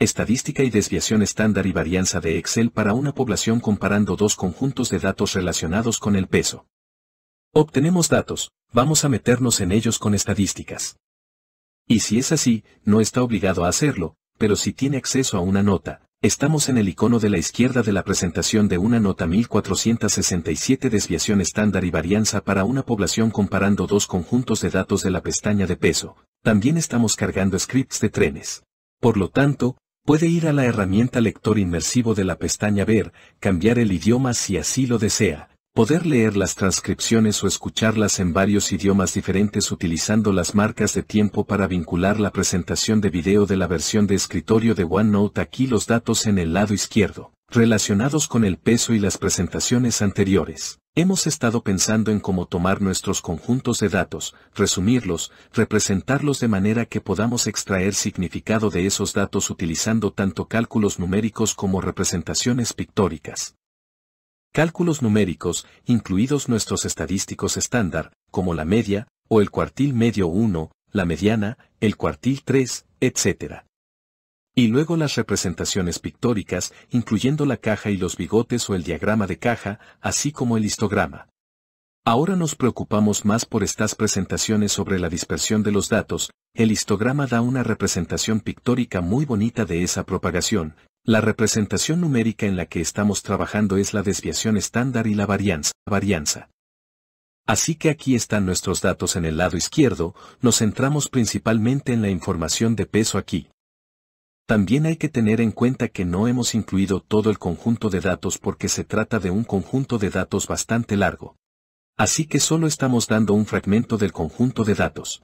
Estadística y desviación estándar y varianza de Excel para una población comparando dos conjuntos de datos relacionados con el peso. Obtenemos datos, vamos a meternos en ellos con estadísticas. Y si es así, no está obligado a hacerlo, pero si tiene acceso a una nota, estamos en el icono de la izquierda de la presentación de una nota 1467 desviación estándar y varianza para una población comparando dos conjuntos de datos de la pestaña de peso. También estamos cargando scripts de trenes. Por lo tanto, Puede ir a la herramienta lector inmersivo de la pestaña Ver, cambiar el idioma si así lo desea, poder leer las transcripciones o escucharlas en varios idiomas diferentes utilizando las marcas de tiempo para vincular la presentación de video de la versión de escritorio de OneNote aquí los datos en el lado izquierdo, relacionados con el peso y las presentaciones anteriores. Hemos estado pensando en cómo tomar nuestros conjuntos de datos, resumirlos, representarlos de manera que podamos extraer significado de esos datos utilizando tanto cálculos numéricos como representaciones pictóricas. Cálculos numéricos, incluidos nuestros estadísticos estándar, como la media, o el cuartil medio 1, la mediana, el cuartil 3, etc y luego las representaciones pictóricas, incluyendo la caja y los bigotes o el diagrama de caja, así como el histograma. Ahora nos preocupamos más por estas presentaciones sobre la dispersión de los datos, el histograma da una representación pictórica muy bonita de esa propagación, la representación numérica en la que estamos trabajando es la desviación estándar y la varianza. varianza. Así que aquí están nuestros datos en el lado izquierdo, nos centramos principalmente en la información de peso aquí. También hay que tener en cuenta que no hemos incluido todo el conjunto de datos porque se trata de un conjunto de datos bastante largo. Así que solo estamos dando un fragmento del conjunto de datos.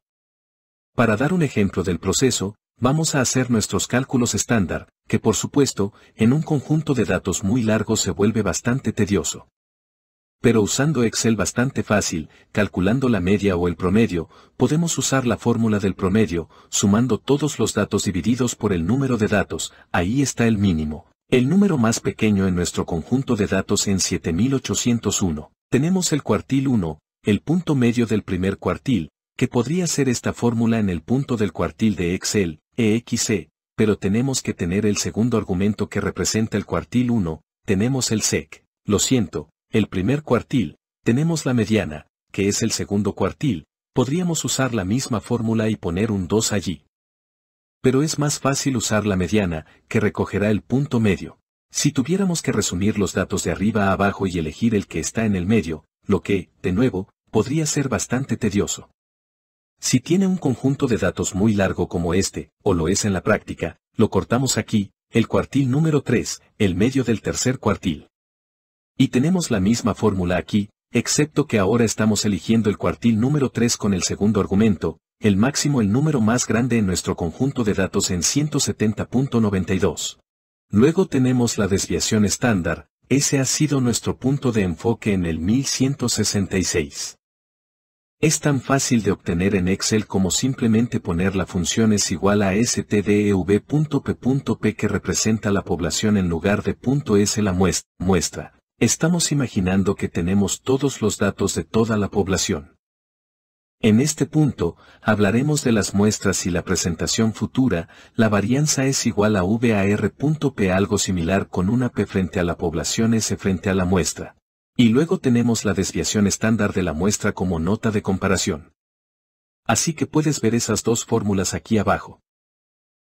Para dar un ejemplo del proceso, vamos a hacer nuestros cálculos estándar, que por supuesto, en un conjunto de datos muy largo se vuelve bastante tedioso. Pero usando Excel bastante fácil, calculando la media o el promedio, podemos usar la fórmula del promedio, sumando todos los datos divididos por el número de datos, ahí está el mínimo. El número más pequeño en nuestro conjunto de datos en 7801. Tenemos el cuartil 1, el punto medio del primer cuartil, que podría ser esta fórmula en el punto del cuartil de Excel, EXC, e, pero tenemos que tener el segundo argumento que representa el cuartil 1, tenemos el sec. Lo siento, el primer cuartil, tenemos la mediana, que es el segundo cuartil, podríamos usar la misma fórmula y poner un 2 allí. Pero es más fácil usar la mediana, que recogerá el punto medio. Si tuviéramos que resumir los datos de arriba a abajo y elegir el que está en el medio, lo que, de nuevo, podría ser bastante tedioso. Si tiene un conjunto de datos muy largo como este, o lo es en la práctica, lo cortamos aquí, el cuartil número 3, el medio del tercer cuartil. Y tenemos la misma fórmula aquí, excepto que ahora estamos eligiendo el cuartil número 3 con el segundo argumento, el máximo el número más grande en nuestro conjunto de datos en 170.92. Luego tenemos la desviación estándar, ese ha sido nuestro punto de enfoque en el 1166. Es tan fácil de obtener en Excel como simplemente poner la función es igual a stdev.p.p que representa la población en lugar de .s la muestra. Estamos imaginando que tenemos todos los datos de toda la población. En este punto, hablaremos de las muestras y la presentación futura, la varianza es igual a VAR.P algo similar con una P frente a la población S frente a la muestra. Y luego tenemos la desviación estándar de la muestra como nota de comparación. Así que puedes ver esas dos fórmulas aquí abajo.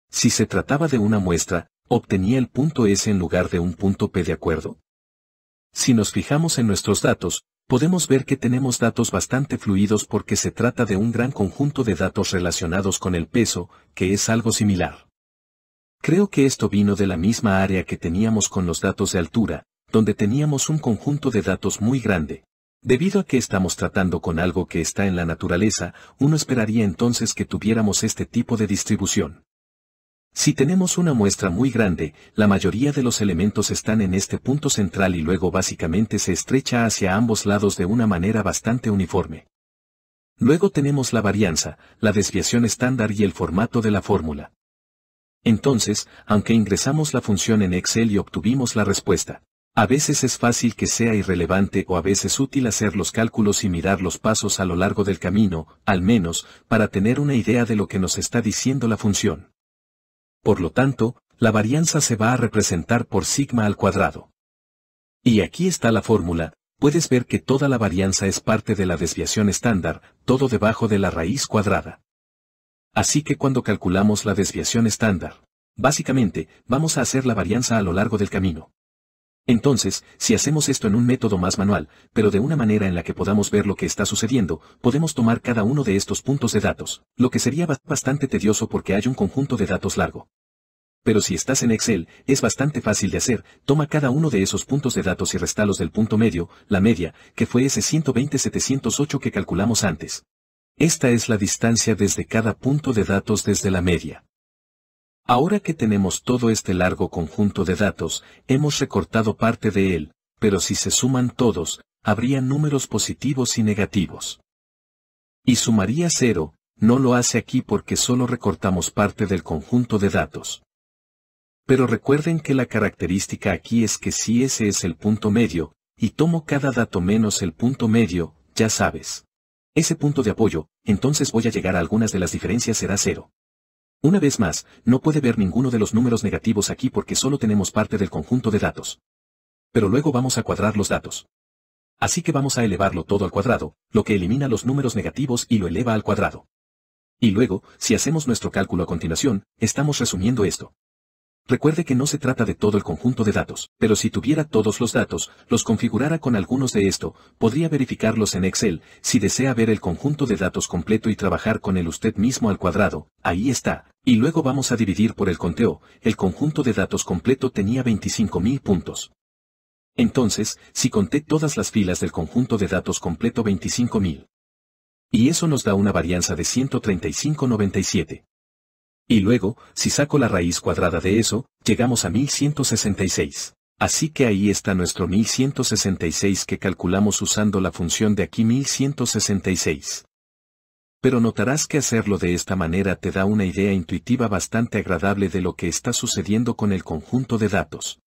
Si se trataba de una muestra, obtenía el punto S en lugar de un punto P de acuerdo. Si nos fijamos en nuestros datos, podemos ver que tenemos datos bastante fluidos porque se trata de un gran conjunto de datos relacionados con el peso, que es algo similar. Creo que esto vino de la misma área que teníamos con los datos de altura, donde teníamos un conjunto de datos muy grande. Debido a que estamos tratando con algo que está en la naturaleza, uno esperaría entonces que tuviéramos este tipo de distribución. Si tenemos una muestra muy grande, la mayoría de los elementos están en este punto central y luego básicamente se estrecha hacia ambos lados de una manera bastante uniforme. Luego tenemos la varianza, la desviación estándar y el formato de la fórmula. Entonces, aunque ingresamos la función en Excel y obtuvimos la respuesta, a veces es fácil que sea irrelevante o a veces útil hacer los cálculos y mirar los pasos a lo largo del camino, al menos, para tener una idea de lo que nos está diciendo la función por lo tanto, la varianza se va a representar por sigma al cuadrado. Y aquí está la fórmula, puedes ver que toda la varianza es parte de la desviación estándar, todo debajo de la raíz cuadrada. Así que cuando calculamos la desviación estándar, básicamente, vamos a hacer la varianza a lo largo del camino. Entonces, si hacemos esto en un método más manual, pero de una manera en la que podamos ver lo que está sucediendo, podemos tomar cada uno de estos puntos de datos, lo que sería bastante tedioso porque hay un conjunto de datos largo. Pero si estás en Excel, es bastante fácil de hacer, toma cada uno de esos puntos de datos y restalos del punto medio, la media, que fue ese 120708 que calculamos antes. Esta es la distancia desde cada punto de datos desde la media. Ahora que tenemos todo este largo conjunto de datos, hemos recortado parte de él, pero si se suman todos, habría números positivos y negativos. Y sumaría cero, no lo hace aquí porque solo recortamos parte del conjunto de datos. Pero recuerden que la característica aquí es que si ese es el punto medio, y tomo cada dato menos el punto medio, ya sabes. Ese punto de apoyo, entonces voy a llegar a algunas de las diferencias será cero. Una vez más, no puede ver ninguno de los números negativos aquí porque solo tenemos parte del conjunto de datos. Pero luego vamos a cuadrar los datos. Así que vamos a elevarlo todo al cuadrado, lo que elimina los números negativos y lo eleva al cuadrado. Y luego, si hacemos nuestro cálculo a continuación, estamos resumiendo esto. Recuerde que no se trata de todo el conjunto de datos, pero si tuviera todos los datos, los configurara con algunos de esto, podría verificarlos en Excel, si desea ver el conjunto de datos completo y trabajar con el usted mismo al cuadrado, ahí está, y luego vamos a dividir por el conteo, el conjunto de datos completo tenía 25.000 puntos. Entonces, si conté todas las filas del conjunto de datos completo 25.000. Y eso nos da una varianza de 135.97. Y luego, si saco la raíz cuadrada de eso, llegamos a 1166. Así que ahí está nuestro 1166 que calculamos usando la función de aquí 1166. Pero notarás que hacerlo de esta manera te da una idea intuitiva bastante agradable de lo que está sucediendo con el conjunto de datos.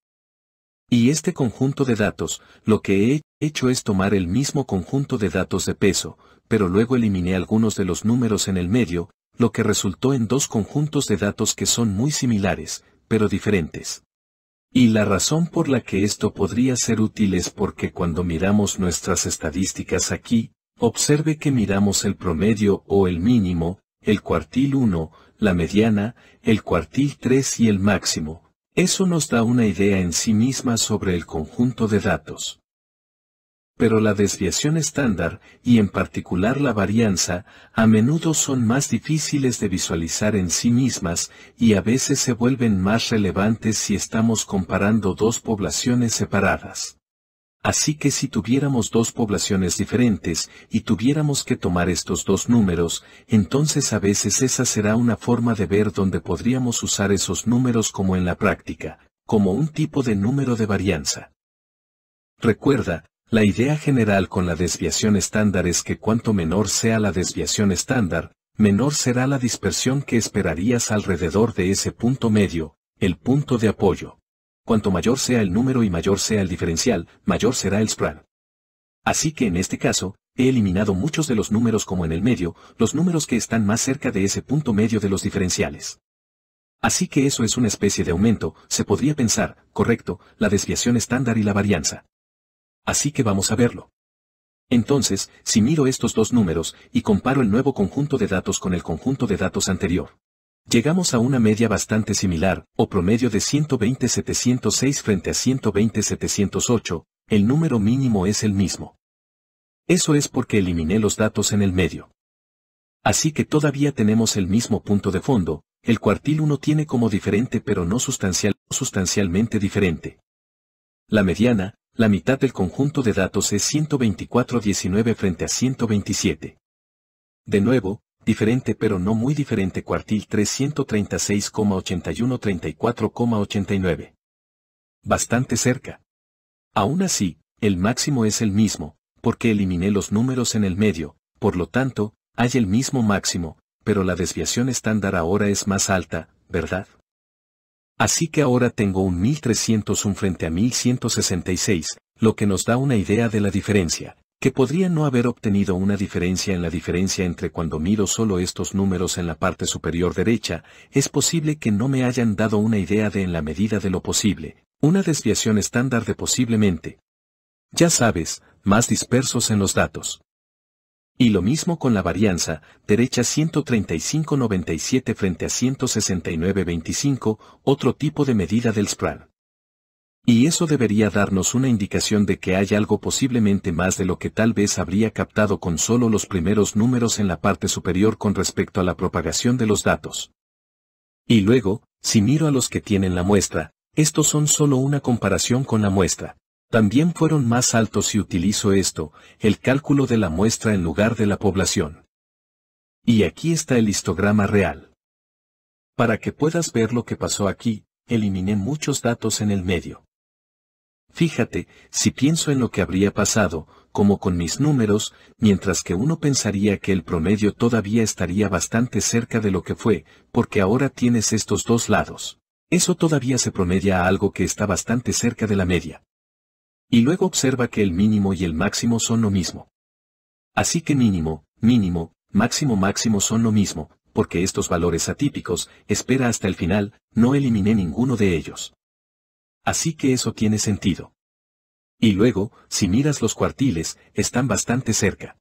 Y este conjunto de datos, lo que he hecho es tomar el mismo conjunto de datos de peso, pero luego eliminé algunos de los números en el medio, lo que resultó en dos conjuntos de datos que son muy similares, pero diferentes. Y la razón por la que esto podría ser útil es porque cuando miramos nuestras estadísticas aquí, observe que miramos el promedio o el mínimo, el cuartil 1, la mediana, el cuartil 3 y el máximo. Eso nos da una idea en sí misma sobre el conjunto de datos pero la desviación estándar, y en particular la varianza, a menudo son más difíciles de visualizar en sí mismas, y a veces se vuelven más relevantes si estamos comparando dos poblaciones separadas. Así que si tuviéramos dos poblaciones diferentes y tuviéramos que tomar estos dos números, entonces a veces esa será una forma de ver donde podríamos usar esos números como en la práctica, como un tipo de número de varianza. Recuerda, la idea general con la desviación estándar es que cuanto menor sea la desviación estándar, menor será la dispersión que esperarías alrededor de ese punto medio, el punto de apoyo. Cuanto mayor sea el número y mayor sea el diferencial, mayor será el spread. Así que en este caso, he eliminado muchos de los números como en el medio, los números que están más cerca de ese punto medio de los diferenciales. Así que eso es una especie de aumento, se podría pensar, correcto, la desviación estándar y la varianza así que vamos a verlo. Entonces, si miro estos dos números y comparo el nuevo conjunto de datos con el conjunto de datos anterior, llegamos a una media bastante similar, o promedio de 120.706 frente a 120.708, el número mínimo es el mismo. Eso es porque eliminé los datos en el medio. Así que todavía tenemos el mismo punto de fondo, el cuartil 1 tiene como diferente pero no sustancial, sustancialmente diferente. La mediana, la mitad del conjunto de datos es 124.19 frente a 127. De nuevo, diferente pero no muy diferente cuartil 336,81-34,89. Bastante cerca. Aún así, el máximo es el mismo, porque eliminé los números en el medio, por lo tanto, hay el mismo máximo, pero la desviación estándar ahora es más alta, ¿verdad? Así que ahora tengo un 1301 frente a 1166, lo que nos da una idea de la diferencia, que podría no haber obtenido una diferencia en la diferencia entre cuando miro solo estos números en la parte superior derecha, es posible que no me hayan dado una idea de en la medida de lo posible, una desviación estándar de posiblemente. Ya sabes, más dispersos en los datos. Y lo mismo con la varianza, derecha 135.97 frente a 169.25, otro tipo de medida del spread. Y eso debería darnos una indicación de que hay algo posiblemente más de lo que tal vez habría captado con solo los primeros números en la parte superior con respecto a la propagación de los datos. Y luego, si miro a los que tienen la muestra, estos son solo una comparación con la muestra. También fueron más altos si utilizo esto, el cálculo de la muestra en lugar de la población. Y aquí está el histograma real. Para que puedas ver lo que pasó aquí, eliminé muchos datos en el medio. Fíjate, si pienso en lo que habría pasado, como con mis números, mientras que uno pensaría que el promedio todavía estaría bastante cerca de lo que fue, porque ahora tienes estos dos lados. Eso todavía se promedia a algo que está bastante cerca de la media. Y luego observa que el mínimo y el máximo son lo mismo. Así que mínimo, mínimo, máximo máximo son lo mismo, porque estos valores atípicos, espera hasta el final, no eliminé ninguno de ellos. Así que eso tiene sentido. Y luego, si miras los cuartiles, están bastante cerca.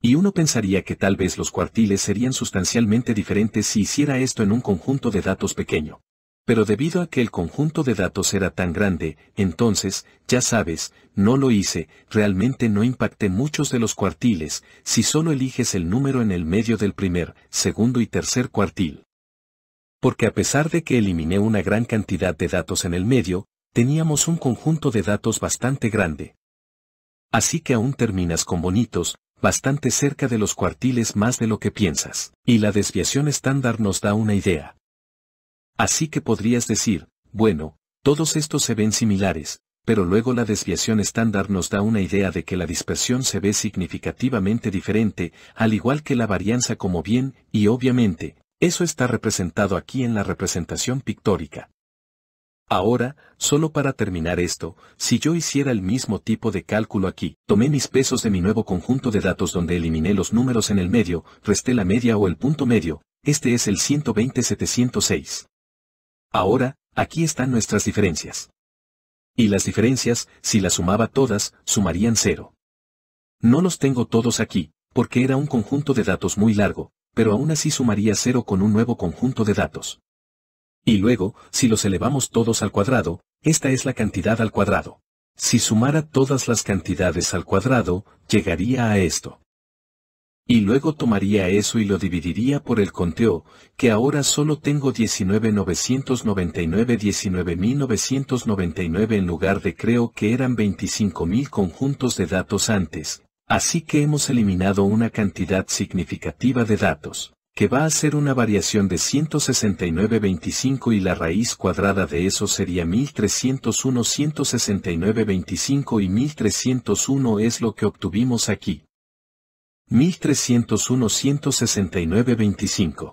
Y uno pensaría que tal vez los cuartiles serían sustancialmente diferentes si hiciera esto en un conjunto de datos pequeño pero debido a que el conjunto de datos era tan grande, entonces, ya sabes, no lo hice, realmente no impacté muchos de los cuartiles, si solo eliges el número en el medio del primer, segundo y tercer cuartil. Porque a pesar de que eliminé una gran cantidad de datos en el medio, teníamos un conjunto de datos bastante grande. Así que aún terminas con bonitos, bastante cerca de los cuartiles más de lo que piensas, y la desviación estándar nos da una idea. Así que podrías decir, bueno, todos estos se ven similares, pero luego la desviación estándar nos da una idea de que la dispersión se ve significativamente diferente, al igual que la varianza como bien, y obviamente, eso está representado aquí en la representación pictórica. Ahora, solo para terminar esto, si yo hiciera el mismo tipo de cálculo aquí, tomé mis pesos de mi nuevo conjunto de datos donde eliminé los números en el medio, resté la media o el punto medio, este es el 120.706. Ahora, aquí están nuestras diferencias. Y las diferencias, si las sumaba todas, sumarían cero. No los tengo todos aquí, porque era un conjunto de datos muy largo, pero aún así sumaría cero con un nuevo conjunto de datos. Y luego, si los elevamos todos al cuadrado, esta es la cantidad al cuadrado. Si sumara todas las cantidades al cuadrado, llegaría a esto y luego tomaría eso y lo dividiría por el conteo, que ahora solo tengo 19,999 19,999 en lugar de creo que eran 25,000 conjuntos de datos antes, así que hemos eliminado una cantidad significativa de datos, que va a ser una variación de 169,25 y la raíz cuadrada de eso sería 1301 169,25 y 1301 es lo que obtuvimos aquí. 1301-169-25.